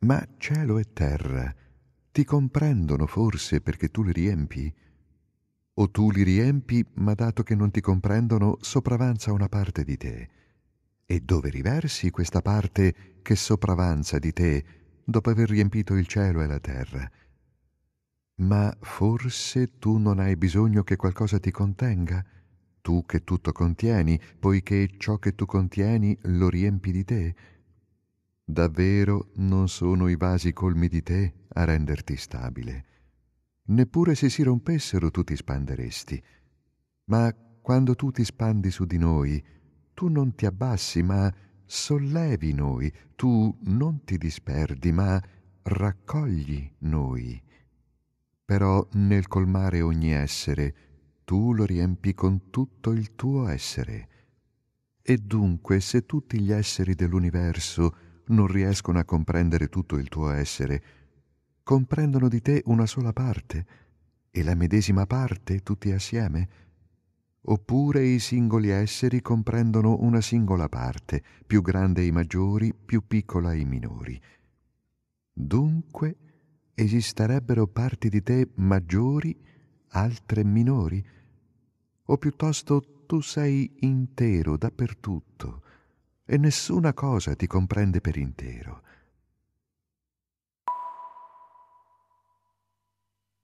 Ma cielo e terra ti comprendono forse perché tu li riempi? O tu li riempi, ma dato che non ti comprendono, sopravanza una parte di te. E dove riversi questa parte che sopravanza di te, dopo aver riempito il cielo e la terra? Ma forse tu non hai bisogno che qualcosa ti contenga? Tu che tutto contieni, poiché ciò che tu contieni lo riempi di te? Davvero non sono i vasi colmi di te a renderti stabile. Neppure se si rompessero tu ti spanderesti. Ma quando tu ti spandi su di noi, tu non ti abbassi, ma sollevi noi, tu non ti disperdi, ma raccogli noi. Però nel colmare ogni essere, tu lo riempi con tutto il tuo essere. E dunque, se tutti gli esseri dell'universo non riescono a comprendere tutto il tuo essere, comprendono di te una sola parte e la medesima parte tutti assieme? Oppure i singoli esseri comprendono una singola parte, più grande i maggiori, più piccola i minori. Dunque esisterebbero parti di te maggiori, altre minori? O piuttosto tu sei intero dappertutto, e nessuna cosa ti comprende per intero.